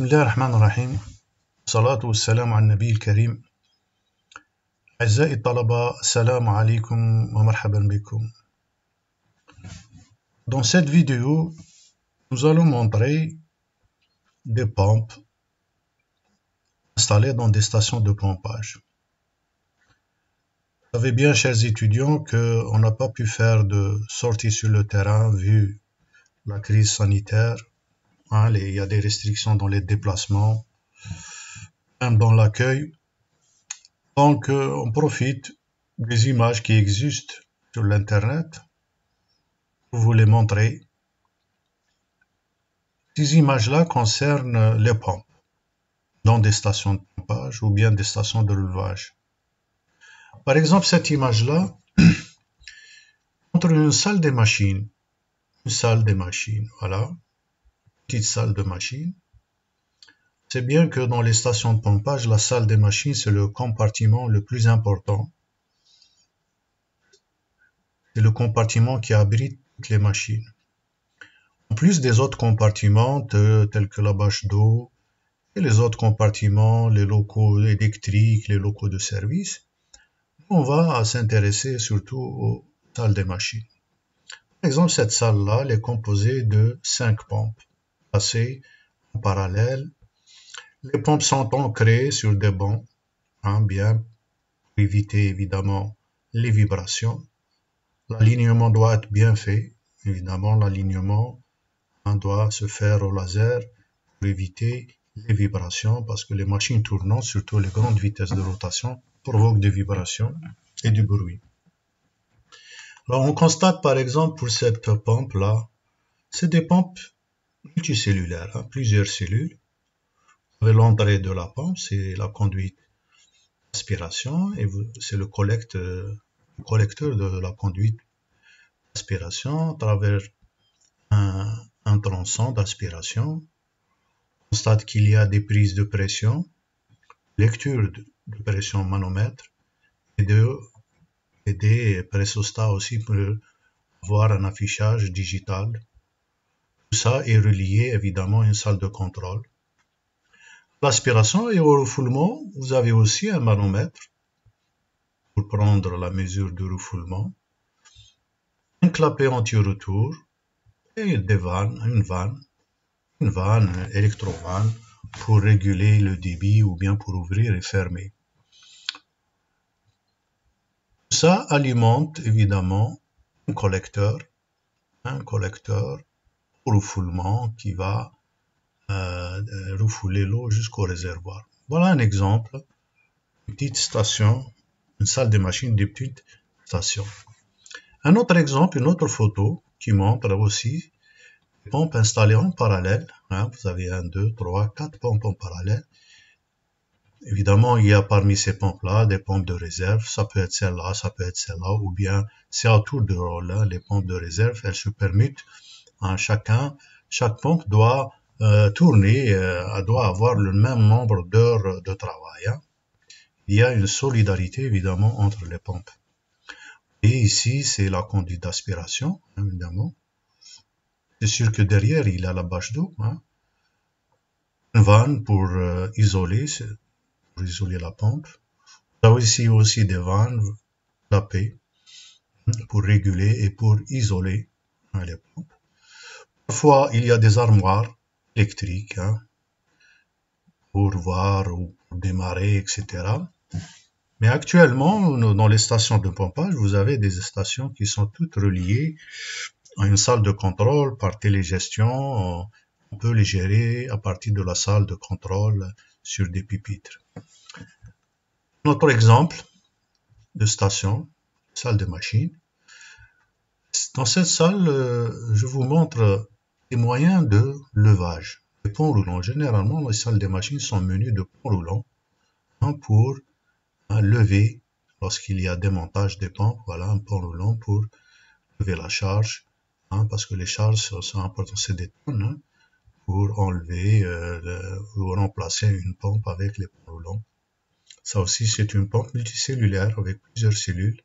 Dans cette vidéo, nous allons montrer des pompes installées dans des stations de pompage. Vous savez bien, chers étudiants, qu'on n'a pas pu faire de sortie sur le terrain vu la crise sanitaire il y a des restrictions dans les déplacements, même dans l'accueil. Donc, euh, on profite des images qui existent sur l'Internet pour vous les montrer. Ces images-là concernent les pompes dans des stations de pompage ou bien des stations de relevage. Par exemple, cette image-là, entre une salle des machines, une salle des machines, voilà, salle de machine. C'est bien que dans les stations de pompage, la salle des machines, c'est le compartiment le plus important. C'est le compartiment qui abrite toutes les machines. En plus des autres compartiments tels que la bâche d'eau et les autres compartiments, les locaux électriques, les locaux de service, on va s'intéresser surtout aux salles des machines. Par exemple, cette salle-là, elle est composée de cinq pompes en parallèle. Les pompes sont ancrées sur des bancs, un hein, bien pour éviter évidemment les vibrations. L'alignement doit être bien fait. Évidemment, l'alignement hein, doit se faire au laser pour éviter les vibrations parce que les machines tournant, surtout les grandes vitesses de rotation, provoquent des vibrations et du bruit. Alors on constate par exemple pour cette pompe là, c'est des pompes multicellulaire, hein, plusieurs cellules. Vous l'entrée de la pompe, c'est la conduite d'aspiration, et c'est le, collecte, collecteur de la conduite d'aspiration à travers un, tronçon d'aspiration. On constate qu'il y a des prises de pression, lecture de, pression manomètre et, de, et des pressostats aussi pour avoir un affichage digital tout ça est relié évidemment à une salle de contrôle. L'aspiration et au refoulement, vous avez aussi un manomètre pour prendre la mesure du refoulement, un clapet anti-retour et des vannes, une vanne, une vanne, électrovanne pour réguler le débit ou bien pour ouvrir et fermer. Ça alimente évidemment un collecteur, un collecteur refoulement qui va euh, euh, refouler l'eau jusqu'au réservoir. Voilà un exemple, une petite station, une salle de machines des petites stations. Un autre exemple, une autre photo qui montre aussi des pompes installées en parallèle. Hein. vous avez un, deux, trois, quatre pompes en parallèle. Évidemment, il y a parmi ces pompes-là des pompes de réserve. Ça peut être celle-là, ça peut être celle-là, ou bien c'est à tour de rôle. Hein. les pompes de réserve, elles se permettent Hein, chacun, chaque pompe doit euh, tourner, euh, doit avoir le même nombre d'heures de travail. Hein. Il y a une solidarité évidemment entre les pompes. Et ici, c'est la conduite d'aspiration, évidemment. C'est sûr que derrière, il y a la bâche d'eau. Hein. Une vanne pour euh, isoler, pour isoler la pompe. Là aussi, aussi des vannes tapées hein, pour réguler et pour isoler les pompes. Parfois, il y a des armoires électriques hein, pour voir ou pour démarrer, etc. Mais actuellement, dans les stations de pompage, vous avez des stations qui sont toutes reliées à une salle de contrôle par télégestion. On peut les gérer à partir de la salle de contrôle sur des pupitres. Notre exemple de station, salle de machine. Dans cette salle, euh, je vous montre les moyens de levage. des ponts roulants. Généralement, les salles des machines sont munies de ponts roulants hein, pour hein, lever, lorsqu'il y a démontage des pompes, voilà un pont roulant pour lever la charge, hein, parce que les charges sont importantes, c'est des tonnes, pour enlever euh, ou remplacer une pompe avec les ponts roulants. Ça aussi, c'est une pompe multicellulaire avec plusieurs cellules.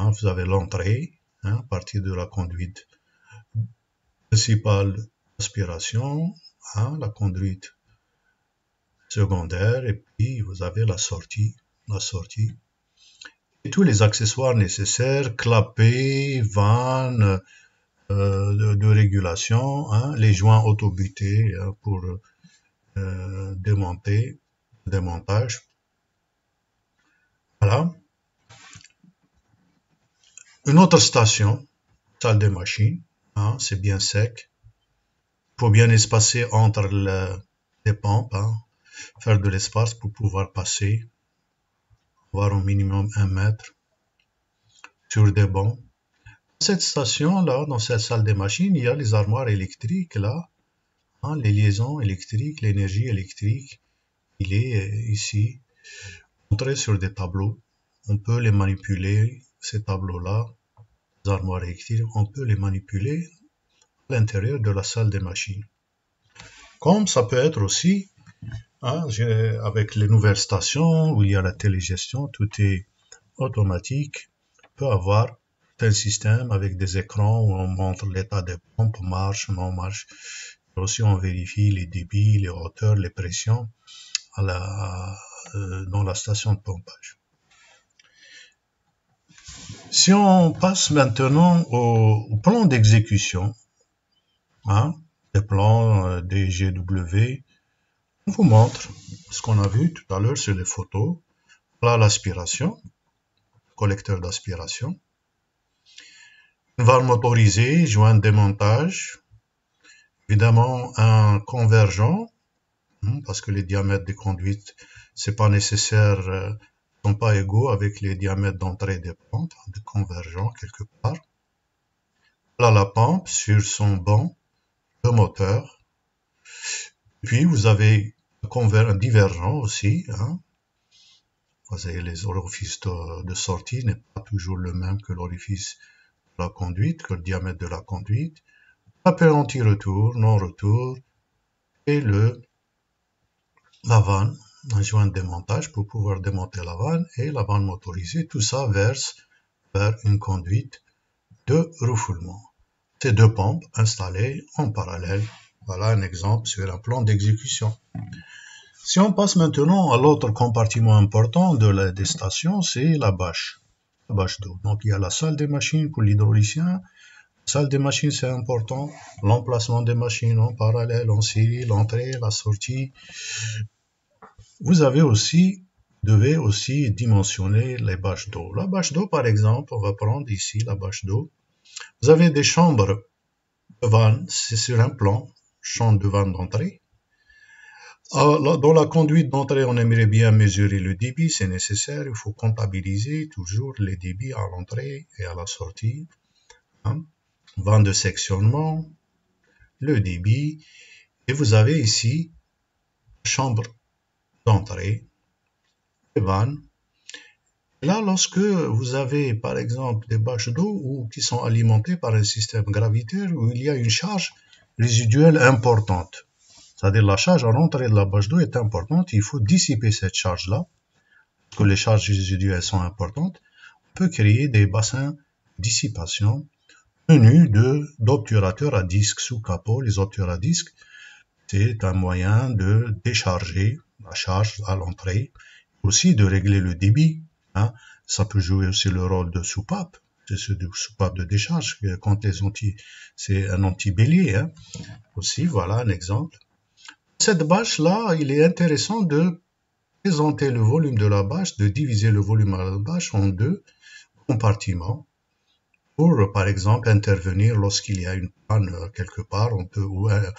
vous avez l'entrée, à partir de la conduite principale aspiration, la conduite secondaire, et puis vous avez la sortie, la sortie. Et tous les accessoires nécessaires, clapets, vannes, euh, de, régulation, hein, les joints autobutés hein, pour euh, démonter, démontage. Voilà. Une autre station, salle des machines. Hein, c'est bien sec. faut bien espacer entre les pompes, hein, faire de l'espace pour pouvoir passer, voir au minimum un mètre sur des bancs. cette station-là, dans cette salle des machines, il y a les armoires électriques, là, hein, les liaisons électriques, l'énergie électrique. Il est euh, ici montré sur des tableaux. On peut les manipuler, ces tableaux-là, armoires électriques, on peut les manipuler à l'intérieur de la salle des machines. Comme ça peut être aussi, hein, avec les nouvelles stations où il y a la télégestion, tout est automatique, on peut avoir un système avec des écrans où on montre l'état des pompes, marche, non marche. aussi, on vérifie les débits, les hauteurs, les pressions à euh, dans la station de pompage. Si on passe maintenant au, plan d'exécution, hein, des plans euh, DGW, on vous montre ce qu'on a vu tout à l'heure sur les photos. Là, l'aspiration, collecteur d'aspiration. Une valve motorisée, joint de démontage. Évidemment, un convergent, hein, parce que les diamètres des conduites, n'est pas nécessaire euh, sont pas égaux avec les diamètres d'entrée des pompes, hein, convergent quelque part. Voilà la pompe sur son banc, le moteur. Puis vous avez un divergent aussi. Hein. Vous avez les orifices de, sortie n'est pas toujours le même que l'orifice de la conduite, que le diamètre de la conduite. Appel anti-retour, non-retour, et le, la vanne, un joint de démontage pour pouvoir démonter la vanne et la vanne motorisée. Tout ça verse vers une conduite de refoulement. Ces deux pompes installées en parallèle. Voilà un exemple sur un plan d'exécution. Si on passe maintenant à l'autre compartiment important de la, des stations, c'est la bâche. La bâche d'eau. Donc il y a la salle des machines pour l'hydraulicien. La salle des machines, c'est important. L'emplacement des machines en parallèle, en série, l'entrée, la sortie, vous avez aussi, devez aussi dimensionner les bâches d'eau. La bâche d'eau, par exemple, on va prendre ici la bâche d'eau. Vous avez des chambres de vannes, c'est sur un plan, chambre de vanne d'entrée. Ah, dans la conduite d'entrée, on aimerait bien mesurer le débit, c'est nécessaire, il faut comptabiliser toujours les débits à l'entrée et à la sortie. Hein. Vent de sectionnement, le débit, et vous avez ici chambre d'entrée, les vannes. Là, lorsque vous avez, par exemple, des bâches d'eau ou qui sont alimentées par un système gravitaire où il y a une charge résiduelle importante, c'est-à-dire la charge en l'entrée de la bâche d'eau est importante, il faut dissiper cette charge-là, parce que les charges résiduelles sont importantes, on peut créer des bassins de dissipation tenus d'obturateurs à disque sous capot. Les obturateurs à disque, c'est un moyen de décharger la charge à l'entrée, aussi de régler le débit. Hein. Ça peut jouer aussi le rôle de soupape, c'est ce de soupape de décharge quand les anti, c'est un anti-bélier. Hein. Aussi, voilà un exemple. Cette bâche-là, il est intéressant de présenter le volume de la bâche, de diviser le volume de la bâche en deux compartiments par exemple, intervenir lorsqu'il y a une panne euh, quelque part, on peut, ou, euh,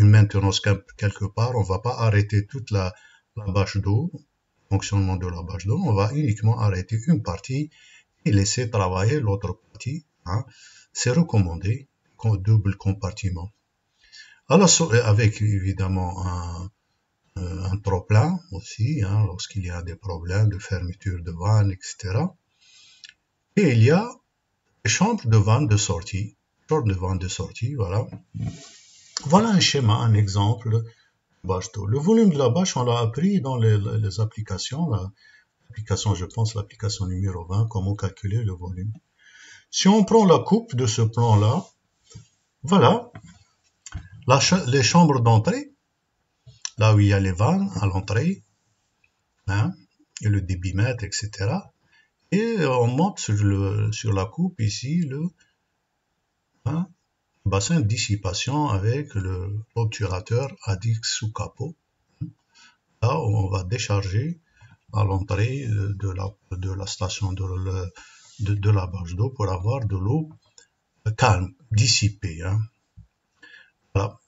une maintenance quelque part, on ne va pas arrêter toute la, la bâche d'eau, fonctionnement de la bâche d'eau, on va uniquement arrêter une partie et laisser travailler l'autre partie. Hein. C'est recommandé, double compartiment. Alors, euh, avec évidemment un, un trop-plein aussi, hein, lorsqu'il y a des problèmes de fermeture de vanne, etc. Et il y a chambre de vannes de sortie, chambre de vannes de sortie, voilà. Voilà un schéma, un exemple bâche Le volume de la bâche, on l'a appris dans les, applications, l'application, je pense, l'application numéro 20, comment calculer le volume. Si on prend la coupe de ce plan-là, voilà, les chambres d'entrée, là où il y a les vannes à l'entrée, hein, et le débitmètre, etc. Et on monte sur, le, sur la coupe ici le hein, bassin de dissipation avec l'obturateur ADIX sous capot. Là, on va décharger à l'entrée euh, de la, de la, station de, le, de, la bâche d'eau pour avoir de l'eau calme, dissipée. Hein. Voilà.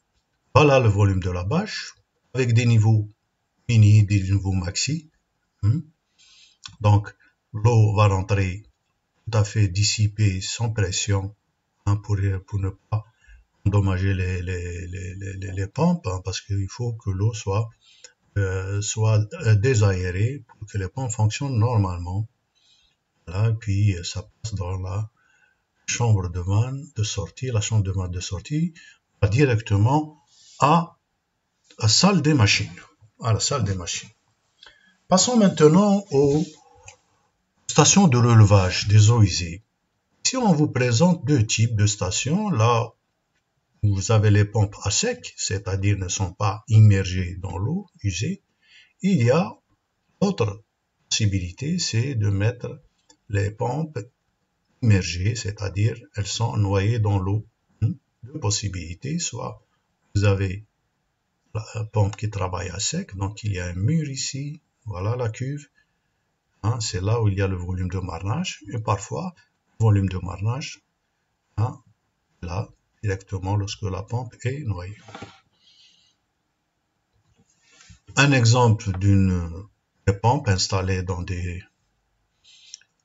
voilà. le volume de la bâche avec des niveaux mini, des niveaux maxi. Hein. Donc, L'eau va rentrer tout à fait dissipée, sans pression, hein, pour, ne pas endommager les, les, pompes, hein, parce qu'il faut que l'eau soit, euh, soit euh, désaérée pour que les pompes fonctionnent normalement. Voilà, puis euh, ça passe dans la chambre de vanne de sortie. La chambre de vanne de sortie va directement à la salle des machines. À la salle des machines. Passons maintenant au Station de relevage des eaux usées. Si on vous présente deux types de stations. Là, vous avez les pompes à sec, c'est-à-dire ne sont pas immergées dans l'eau usée. Il y a autre possibilité, c'est de mettre les pompes immergées, c'est-à-dire elles sont noyées dans l'eau. Hmm? Deux possibilités, soit vous avez la pompe qui travaille à sec, donc il y a un mur ici, voilà la cuve, Hein, c'est là où il y a le volume de marnage. Et parfois, le volume de marnage, hein, là, directement lorsque la pompe est noyée. Un exemple d'une pompe installée dans des,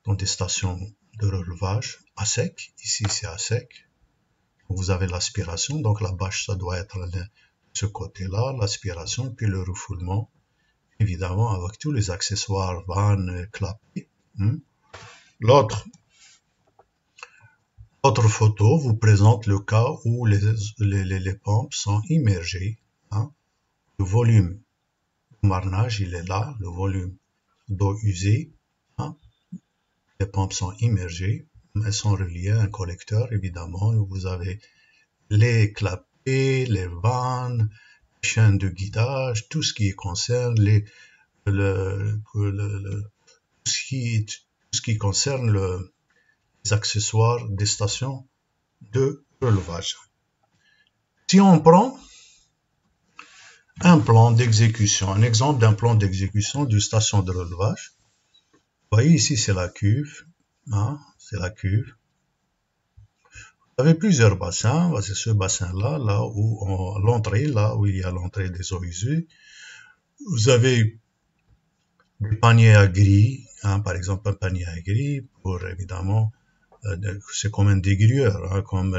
dans des stations de relevage à sec. Ici, c'est à sec. Vous avez l'aspiration, donc la bâche, ça doit être de ce côté-là, l'aspiration, puis le refoulement évidemment avec tous les accessoires, vannes, clavier. Hein. L'autre autre photo vous présente le cas où les, les, les, pompes sont immergées. Hein? Le volume de marnage, il est là, le volume d'eau usée. Hein? Les pompes sont immergées, elles sont reliées à un collecteur, évidemment. où vous avez les clapets, les vannes, chaînes de guidage, tout ce qui concerne les, le, ce qui, concerne les accessoires des stations de relevage. Si on prend un plan d'exécution, un exemple d'un plan d'exécution d'une station de relevage, vous voyez ici c'est la cuve, hein, c'est la cuve, vous avez plusieurs bassins. Bah, c'est ce bassin-là, là où l'entrée, là où il y a l'entrée des eaux Vous avez des paniers à gris, hein, par exemple un panier à gris pour évidemment, euh, c'est comme un dégrieur, hein, comme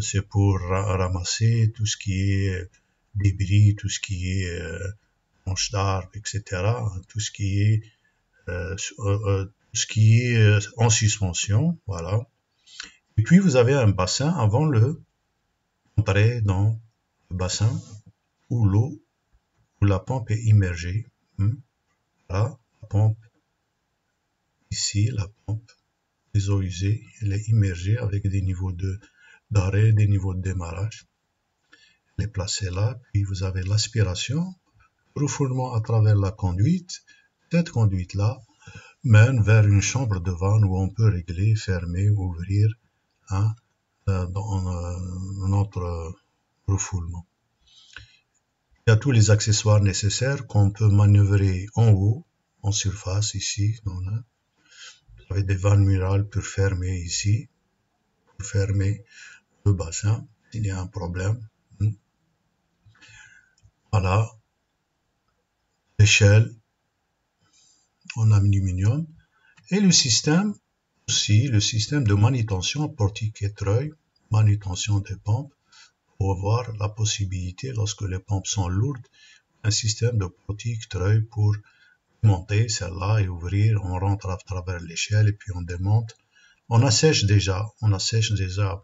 c'est pour ramasser tout ce qui est débris, tout ce qui est euh, manche d'arbre, etc., hein, tout ce qui est euh, euh, tout ce qui est en suspension, voilà. Et puis vous avez un bassin avant le entrer dans le bassin où l'eau, où la pompe est immergée. Hmm. Là, la pompe, ici, la pompe Les eaux usées, elle est immergée avec des niveaux d'arrêt, des niveaux de démarrage. Elle est placée là, puis vous avez l'aspiration, Profondément à travers la conduite. Cette conduite-là mène vers une chambre de vanne où on peut régler, fermer, ouvrir Hein, euh, dans notre euh, euh, refoulement. Il y a tous les accessoires nécessaires qu'on peut manœuvrer en haut, en surface ici. Vous avez des vannes murales pour fermer ici, pour fermer le bassin s'il y a un problème. Hmm. Voilà. L'échelle en aluminium. Et le système aussi le système de manutention portique treuil, manutention des pompes, pour avoir la possibilité, lorsque les pompes sont lourdes, un système de portique treuil pour monter celle-là et ouvrir, on rentre à travers l'échelle et puis on démonte. On assèche déjà, on assèche déjà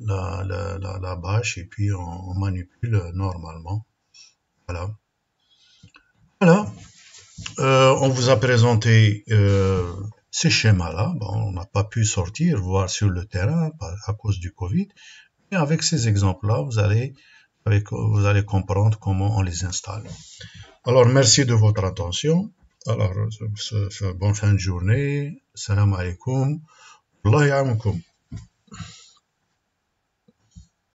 la, la, la, bâche et puis on, manipule normalement. Voilà. Voilà. Euh, on vous a présenté euh, ces schémas-là, bon, on n'a pas pu sortir, voir sur le terrain à cause du Covid. Mais avec ces exemples-là, vous allez, avec, vous allez comprendre comment on les installe. Alors, merci de votre attention. Alors, bonne fin de journée. Salam alaikum. Allah